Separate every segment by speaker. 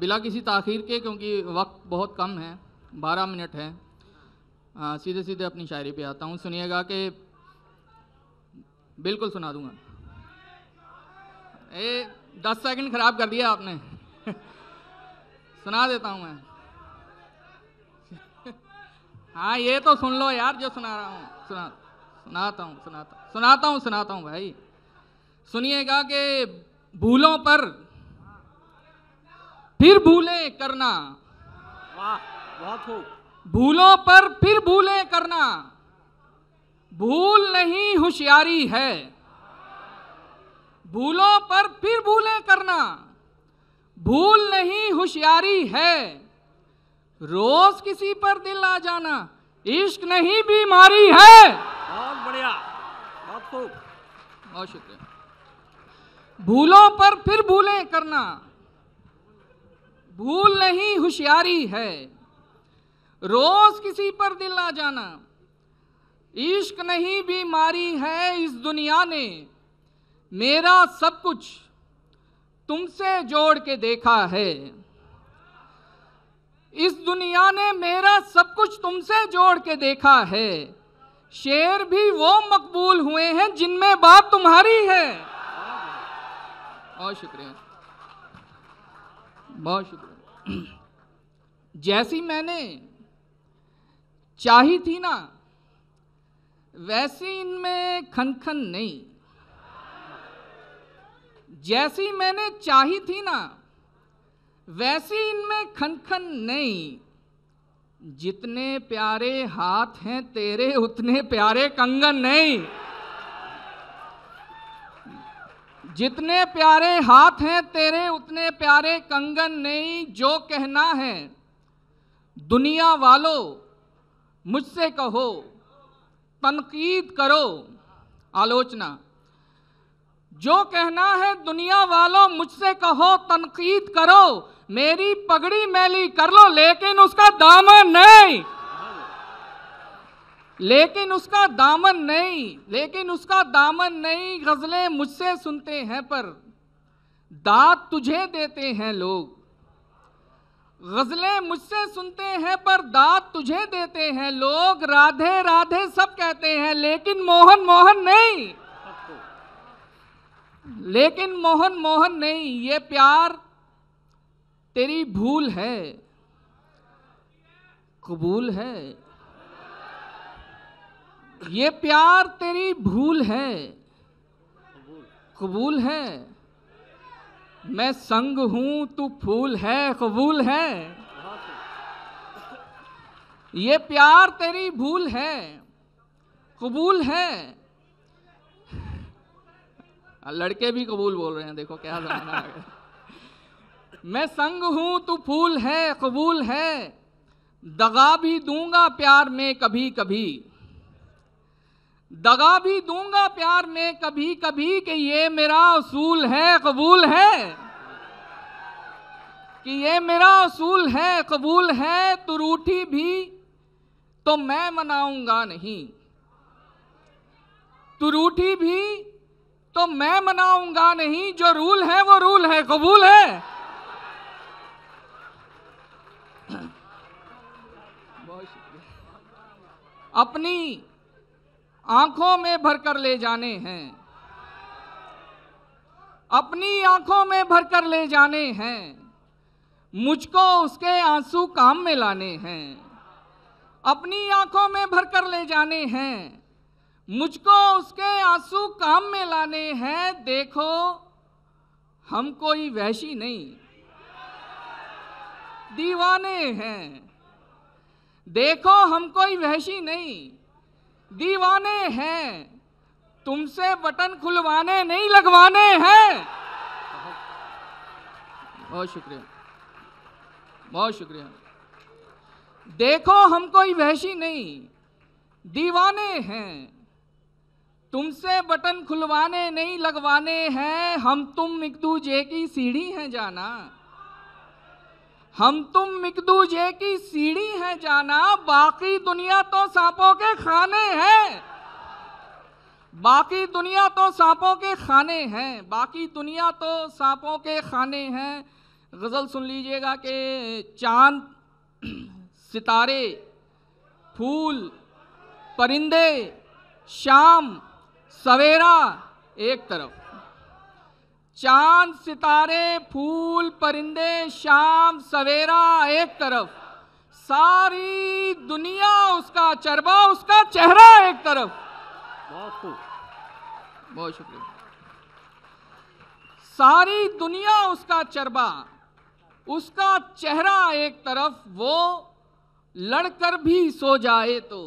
Speaker 1: बिला किसी तखीर के क्योंकि वक्त बहुत कम है बारह मिनट है आ, सीधे सीधे अपनी शायरी पे आता हूँ सुनिएगा कि बिल्कुल सुना दूंगा ए दस सेकंड खराब कर दिया आपने सुना देता हूँ मैं हाँ ये तो सुन लो यार जो सुना रहा हूँ सुना सुनाता हूँ सुनाता सुनाता हूँ सुनाता हूँ भाई सुनिएगा कि भूलों पर फिर भूलें करना वाह बहुत भूलों पर फिर भूलें करना भूल नहीं होशियारी है भूलों पर फिर भूलें करना भूल नहीं होशियारी है रोज किसी पर दिल आ जाना इश्क नहीं बीमारी है बहुत बढ़िया बहुत खूब बहुत शुक्रिया भूलों पर फिर भूलें करना भूल नहीं होशियारी है रोज किसी पर दिल आ जाना इश्क नहीं बीमारी है इस दुनिया ने मेरा सब कुछ तुमसे जोड़ के देखा है इस दुनिया ने मेरा सब कुछ तुमसे जोड़ के देखा है शेर भी वो मकबूल हुए हैं जिनमें बात तुम्हारी है बहुत शुक्रिया बहुत शुक्रिया जैसी मैंने चाही थी ना वैसी इनमें खनखन नहीं जैसी मैंने चाही थी ना वैसी इनमें खनखन नहीं जितने प्यारे हाथ हैं तेरे उतने प्यारे कंगन नहीं जितने प्यारे हाथ हैं तेरे उतने प्यारे कंगन नहीं जो कहना है दुनिया वालों मुझसे कहो तनकीद करो आलोचना जो कहना है दुनिया वालों मुझसे कहो तनकीद करो मेरी पगड़ी मैली कर लो लेकिन उसका दामन नहीं लेकिन उसका दामन नहीं लेकिन उसका दामन नहीं गज़लें मुझसे सुनते हैं पर दाद तुझे देते हैं लोग गज़लें मुझसे सुनते हैं पर दाद तुझे देते हैं लोग राधे राधे सब कहते हैं लेकिन मोहन मोहन नहीं लेकिन मोहन मोहन नहीं ये प्यार तेरी भूल है कबूल है ये प्यार तेरी भूल है कबूल है मैं संग हूं तू फूल है कबूल है ये प्यार तेरी भूल है कबूल है लड़के भी कबूल बोल रहे हैं देखो क्या जमाना है मैं संग हूँ तू फूल है कबूल है दगा भी दूंगा प्यार में कभी कभी दगा भी दूंगा प्यार में कभी कभी कि ये मेरा असूल है कबूल है कि ये मेरा असूल है कबूल है तो रूठी भी तो मैं मनाऊंगा नहीं तो रूठी भी तो मैं मनाऊंगा नहीं जो रूल है वो रूल है कबूल है अपनी आंखों में भरकर ले जाने हैं अपनी आंखों में भरकर ले जाने हैं मुझको उसके आंसू काम में लाने हैं अपनी आंखों में भरकर ले जाने हैं मुझको उसके आंसू काम में लाने हैं देखो हम कोई वैशी नहीं दीवाने हैं देखो हम कोई वैशी नहीं दीवाने हैं तुमसे बटन खुलवाने नहीं लगवाने हैं बहुत शुक्रिया बहुत शुक्रिया देखो हम कोई वहशी नहीं दीवाने हैं तुमसे बटन खुलवाने नहीं लगवाने हैं हम तुम मिकदू जे की सीढ़ी हैं जाना हम तुम मिकदू जे की सीढ़ी है जाना बाकी दुनिया तो सांपों के खाने हैं बाकी दुनिया तो सांपों के खाने हैं बाकी दुनिया तो सांपों के खाने हैं गज़ल सुन लीजिएगा कि चांद सितारे फूल परिंदे शाम सवेरा एक तरफ चांद सितारे फूल परिंदे शाम सवेरा एक तरफ सारी दुनिया उसका चरबा उसका चेहरा एक तरफ बहुत खूब बहुत शुक्रिया सारी दुनिया उसका चरबा उसका चेहरा एक तरफ वो लड़कर भी सो जाए तो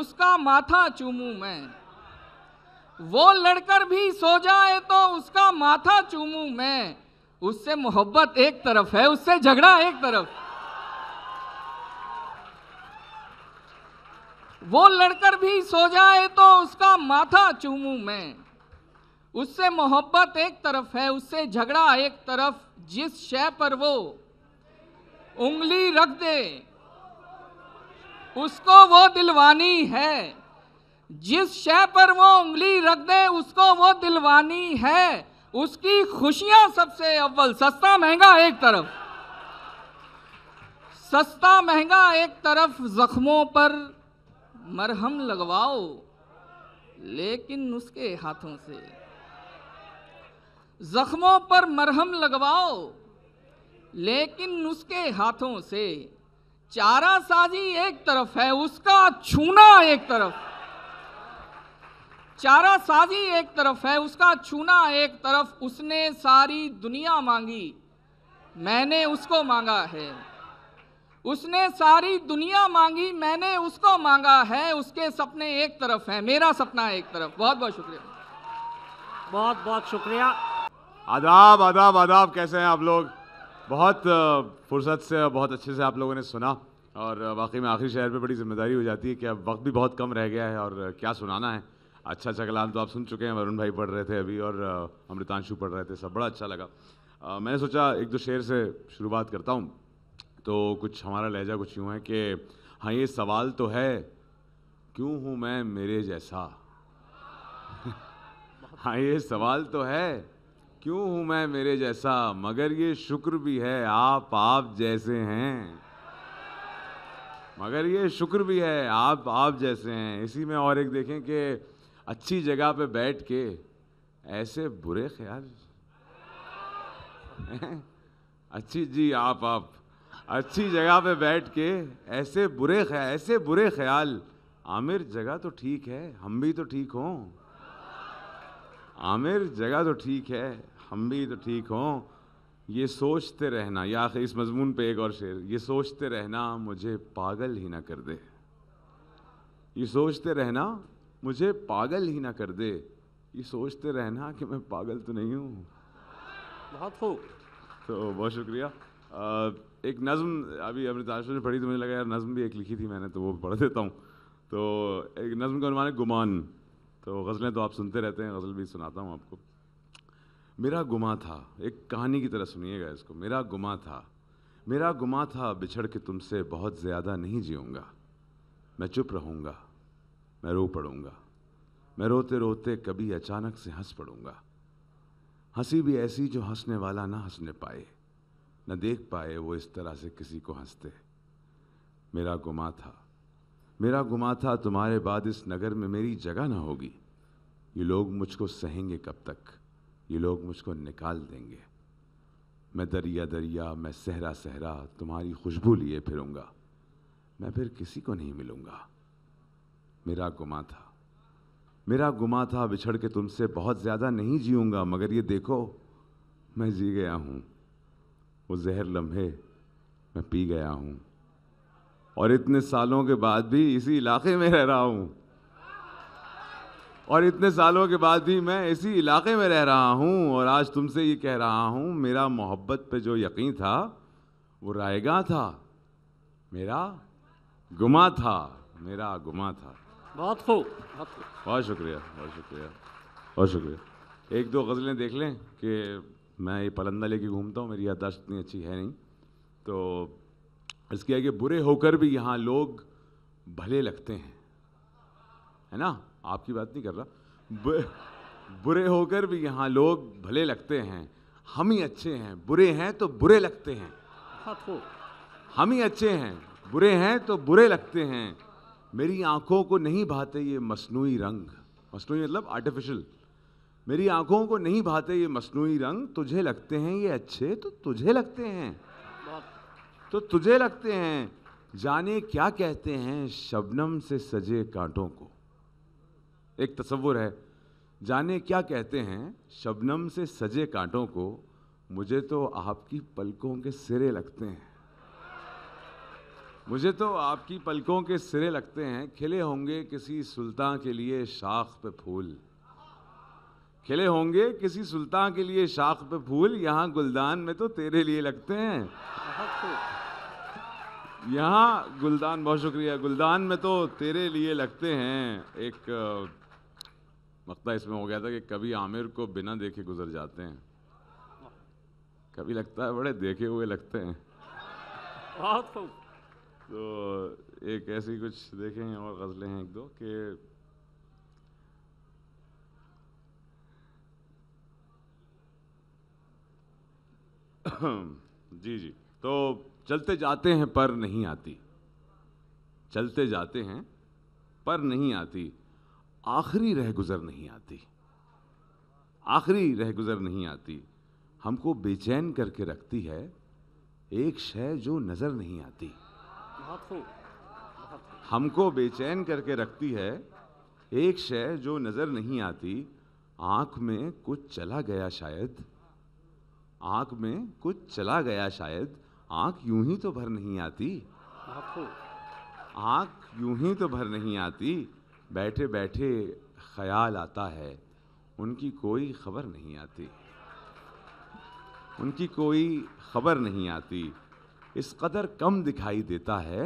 Speaker 1: उसका माथा चूमू मैं वो लड़कर भी सो जाए तो उसका माथा चूमू मैं उससे मोहब्बत एक तरफ है उससे झगड़ा एक तरफ वो लड़कर भी सो जाए तो उसका माथा चूमू मैं उससे मोहब्बत एक तरफ है उससे झगड़ा एक तरफ जिस शय पर वो उंगली रख दे उसको वो दिलवानी है जिस शय पर वो उंगली रख दे उसको वो दिलवानी है उसकी खुशियां सबसे अव्वल सस्ता महंगा एक तरफ सस्ता महंगा एक तरफ जख्मों पर मरहम लगवाओ लेकिन उसके हाथों से जख्मों पर मरहम लगवाओ लेकिन उसके हाथों से चारा साजी एक तरफ है उसका छूना एक तरफ चारा साजी एक तरफ है उसका छूना एक तरफ उसने सारी दुनिया मांगी मैंने उसको मांगा है उसने सारी दुनिया मांगी मैंने उसको मांगा है उसके सपने एक तरफ हैं मेरा सपना एक तरफ बहुत बहुत शुक्रिया बहुत बहुत शुक्रिया
Speaker 2: आदाब आदाब आदाब कैसे हैं आप लोग बहुत फुर्सत से बहुत अच्छे से आप लोगों ने सुना और वाकई में आखिरी शहर पे बड़ी जिम्मेदारी हो जाती है कि अब वक्त भी बहुत कम रह गया है और क्या सुनाना है अच्छा अच्छा कलाम तो आप सुन चुके हैं वरुण भाई पढ़ रहे थे अभी और अमृतांशु पढ़ रहे थे सब बड़ा अच्छा लगा आ, मैंने सोचा एक दो शेर से शुरुआत करता हूँ तो कुछ हमारा लहजा कुछ यूँ है कि हाँ ये सवाल तो है क्यों हूँ मैं मेरे जैसा हाँ ये सवाल तो है क्यों हूँ मैं मेरे जैसा मगर ये शुक्र भी है आप आप जैसे हैं मगर ये शुक्र भी है आप आप जैसे हैं इसी में और एक देखें कि अच्छी जगह पे बैठ के ऐसे बुरे ख्याल अच्छी जी आप आप अच्छी जगह पे बैठ के ऐसे बुरे ख्याल ऐसे बुरे ख्याल आमिर जगह तो ठीक है हम भी तो ठीक हों आमिर जगह तो ठीक है हम भी तो ठीक हों ये सोचते रहना या इस मजमून पे एक और शेर ये सोचते रहना मुझे पागल ही ना कर दे ये सोचते रहना मुझे पागल ही ना कर दे ये सोचते रहना कि मैं पागल तो नहीं हूँ बहुत खूब तो बहुत शुक्रिया एक नज़म अभी अमृत आश्रम ने पढ़ी तो मुझे लगा यार नज़म भी एक लिखी थी मैंने तो वो पढ़ देता हूँ तो एक नज़म का अनुमान है गुमान तो गज़लें तो आप सुनते रहते हैं गज़ल भी सुनाता हूँ आपको मेरा गुमा था एक कहानी की तरह सुनिएगा इसको मेरा गुमा था मेरा गुमा था बिछड़ के तुमसे बहुत ज़्यादा नहीं जीऊँगा मैं चुप रहूँगा मैं रो पड़ूंगा मैं रोते रोते कभी अचानक से हंस पड़ूंगा हंसी भी ऐसी जो हंसने वाला ना हंसने पाए न देख पाए वो इस तरह से किसी को हंसते मेरा गुमा था मेरा गुमा था तुम्हारे बाद इस नगर में मेरी जगह ना होगी ये लोग मुझको सहेंगे कब तक ये लोग मुझको निकाल देंगे मैं दरिया दरिया मैं सहरा सहरा तुम्हारी खुशबू लिए फिरूंगा मैं फिर किसी को नहीं मिलूंगा मेरा गुमा था मेरा गुमा था बिछड़ के तुमसे बहुत ज़्यादा नहीं जीऊँगा मगर ये देखो मैं जी गया हूँ वो जहर लम्हे मैं पी गया हूँ और इतने सालों के बाद भी इसी इलाके में रह रहा हूँ और इतने सालों के बाद भी मैं इसी इलाके में रह रहा हूँ और आज तुमसे ये कह रहा हूँ मेरा मोहब्बत पे जो यकीन था वो रायगा था मेरा गुमा था मेरा गुमा था
Speaker 1: बहुत खूब बहुत
Speaker 2: शुक्रिया बहुत शुक्रिया बहुत शुक्रिया एक दो गज़लें देख लें कि मैं ये पलंदा लेके घूमता हूँ मेरी याददाश्त इतनी अच्छी है नहीं तो इसके आगे बुरे होकर भी यहाँ लोग भले लगते हैं है ना आपकी बात नहीं कर रहा बुरे होकर भी यहाँ लोग भले लगते हैं हम ही अच्छे हैं बुरे हैं तो बुरे लगते हैं हम ही अच्छे हैं बुरे हैं तो बुरे लगते हैं मेरी आंखों को नहीं भाते ये मसनू रंग मसनू मतलब आर्टिफिशल मेरी आंखों को नहीं भाते ये मसनू रंग तुझे लगते हैं ये अच्छे तो तुझे लगते हैं तो तुझे लगते हैं जाने क्या कहते हैं शबनम से सजे कांटों को एक तस्वुर है जाने क्या कहते हैं शबनम से सजे कांटों को मुझे तो आपकी पलकों के सिरे लगते हैं मुझे तो आपकी पलकों के सिरे लगते हैं खिले होंगे किसी सुल्तान के लिए शाख पे फूल खिले होंगे किसी सुल्तान के लिए शाख पे फूल यहाँ गुलदान में तो तेरे लिए लगते हैं यहाँ गुलदान बहुत शुक्रिया गुलदान में तो तेरे लिए लगते हैं एक मकता इसमें हो गया था कि कभी आमिर को बिना देखे गुजर जाते हैं कभी लगता है बड़े देखे हुए लगते हैं बहुत तो एक ऐसी कुछ देखे हैं और गज़लें हैं एक दो कि जी जी तो चलते जाते हैं पर नहीं आती चलते जाते हैं पर नहीं आती आखिरी रह गुज़र नहीं आती आखिरी रह गुज़र नहीं आती हमको बेचैन करके रखती है एक शय जो नज़र नहीं आती हमको बेचैन करके रखती है एक शय जो नजर नहीं आती आंख में कुछ चला गया शायद आंख में कुछ चला गया शायद आंख यूं ही तो भर नहीं आती आंख यूं ही तो भर नहीं आती बैठे बैठे ख्याल आता है उनकी कोई खबर नहीं आती उनकी कोई खबर नहीं आती इस कदर कम दिखाई देता है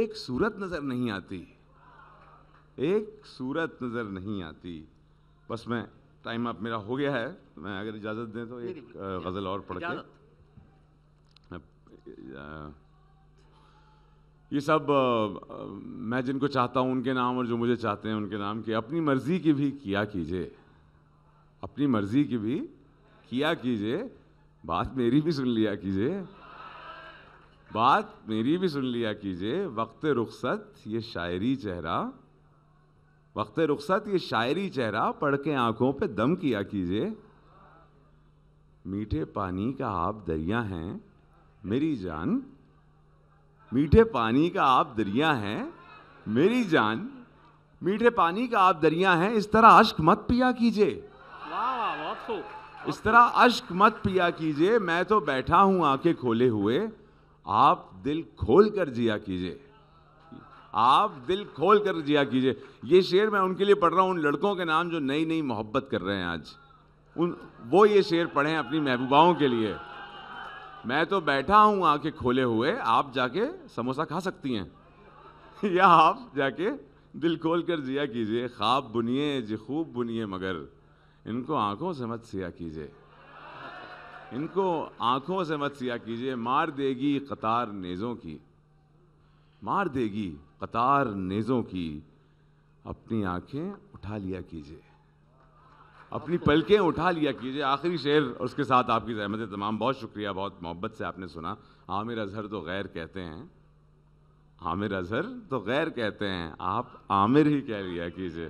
Speaker 2: एक सूरत नज़र नहीं आती एक सूरत नज़र नहीं आती बस मैं टाइम आप मेरा हो गया है तो मैं अगर इजाज़त दें तो एक गज़ल और पढ़
Speaker 1: के
Speaker 2: ये सब मैं जिनको चाहता हूँ उनके नाम और जो मुझे चाहते हैं उनके नाम कि अपनी मर्ज़ी की भी किया कीजिए अपनी मर्ज़ी की भी किया कीजिए बात मेरी भी सुन लिया कीजिए बात मेरी भी सुन लिया कीजिए वक्त रुखसत ये शायरी चेहरा वक्त रुखसत ये शायरी चेहरा पढ़ के आंखों पे दम किया कीजिए मीठे पानी का आप दरिया हैं मेरी जान मीठे पानी का आप दरिया हैं मेरी जान मीठे पानी का आप दरिया हैं इस तरह अश्क मत पिया कीजिए इस तरह अश्क मत पिया कीजिए मैं तो बैठा हूँ आंखें खोले हुए आप दिल खोल कर जिया कीजिए आप दिल खोल कर जिया कीजिए ये शेर मैं उनके लिए पढ़ रहा हूँ उन लड़कों के नाम जो नई नई मोहब्बत कर रहे हैं आज उन वो ये शेर पढ़ें अपनी महबूबाओं के लिए मैं तो बैठा हूँ आके खोले हुए आप जाके समोसा खा सकती हैं या आप जाके दिल खोल कर जिया कीजिए ख्वाब बुनिए जी खूब बुनिए मगर इनको आंखों से मत सिया कीजिए इनको आंखों से मत सिया कीजिए मार देगी कतार नेज़ों की मार देगी कतार नेज़ों की अपनी आंखें उठा लिया कीजिए अपनी पलकें उठा लिया कीजिए आखिरी शेर उसके साथ आपकी जहमत तमाम बहुत शुक्रिया बहुत मोहब्बत से आपने सुना आमिर अजहर तो गैर कहते हैं आमिर अजहर तो गैर कहते हैं आप आमिर ही कह लिया कीजिए